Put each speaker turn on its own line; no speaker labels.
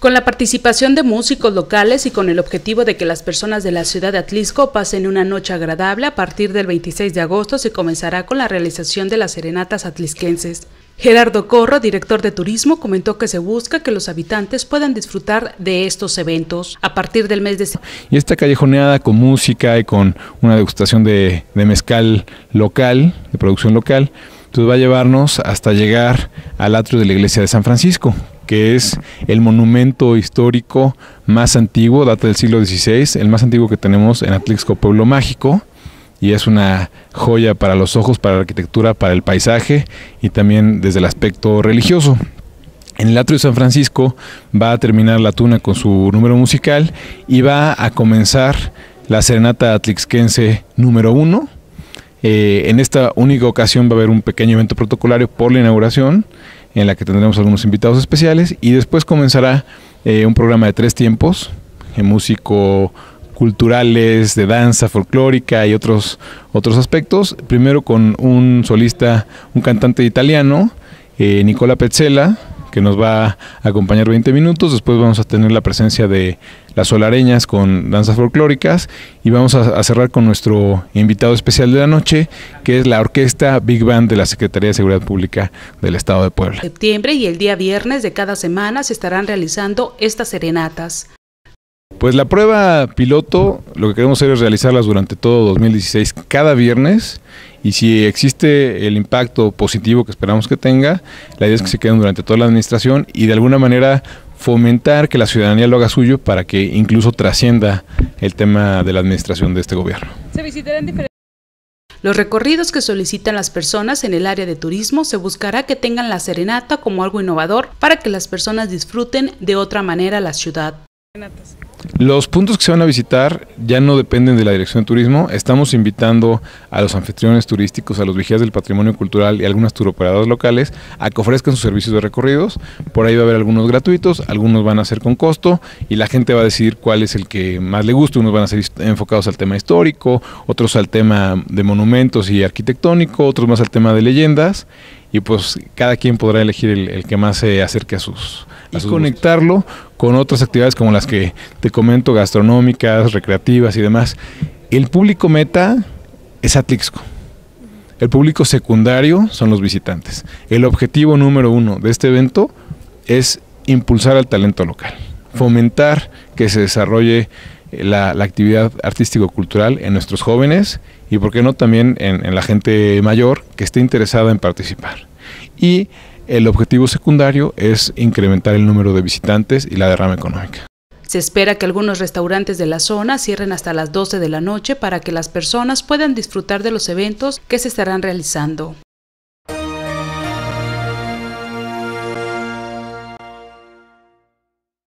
Con la participación de músicos locales y con el objetivo de que las personas de la ciudad de Atlisco pasen una noche agradable, a partir del 26 de agosto se comenzará con la realización de las serenatas atlisquenses. Gerardo Corro, director de turismo, comentó que se busca que los habitantes puedan disfrutar de estos eventos a partir del mes de
Y esta callejoneada con música y con una degustación de, mezcal local, de producción local, pues va a llevarnos hasta llegar al atrio de la iglesia de San Francisco, que es el monumento histórico más antiguo, data del siglo XVI, el más antiguo que tenemos en Atlixco Pueblo Mágico. Y es una joya para los ojos, para la arquitectura, para el paisaje y también desde el aspecto religioso. En el atrio de San Francisco va a terminar la tuna con su número musical y va a comenzar la serenata atlixquense número uno. Eh, en esta única ocasión va a haber un pequeño evento protocolario por la inauguración en la que tendremos algunos invitados especiales y después comenzará eh, un programa de tres tiempos, en eh, músico culturales, de danza folclórica y otros, otros aspectos. Primero con un solista, un cantante italiano, eh, Nicola Pezzella, que nos va a acompañar 20 minutos. Después vamos a tener la presencia de las solareñas con danzas folclóricas y vamos a, cerrar con nuestro invitado especial de la noche, que es la orquesta Big Band de la Secretaría de Seguridad Pública del Estado de Puebla.
Septiembre y el día viernes de cada semana se estarán realizando estas serenatas.
Pues la prueba piloto, lo que queremos hacer es realizarlas durante todo 2016, cada viernes y si existe el impacto positivo que esperamos que tenga, la idea es que se queden durante toda la administración y de alguna manera fomentar que la ciudadanía lo haga suyo para que incluso trascienda el tema de la administración de este gobierno.
Se visitarán diferentes los recorridos que solicitan las personas en el área de turismo se buscará que tengan la serenata como algo innovador para que las personas disfruten de otra manera la ciudad.
Los puntos que se van a visitar ya no dependen de la Dirección de Turismo. Estamos invitando a los anfitriones turísticos, a los vigías del patrimonio cultural y algunas turoperadoras locales a que ofrezcan sus servicios de recorridos. Por ahí va a haber algunos gratuitos, algunos van a ser con costo y la gente va a decidir cuál es el que más le gusta. Unos van a ser enfocados al tema histórico, otros al tema de monumentos y arquitectónico, otros más al tema de leyendas y pues cada quien podrá elegir el, que más se acerque a sus... conectarlo con otras actividades como las que te comento, gastronómicas, recreativas y demás. El público meta es Atlixco. El público secundario son los visitantes. El objetivo número uno de este evento es impulsar al talento local, fomentar que se desarrolle eh, la, actividad artístico-cultural en nuestros jóvenes y, por qué no, también en, en la gente mayor que esté interesada en participar. Y el objetivo secundario es incrementar el número de visitantes y la derrama económica.
Se espera que algunos restaurantes de la zona cierren hasta las 12 de la noche para que las personas puedan disfrutar de los eventos que se estarán realizando.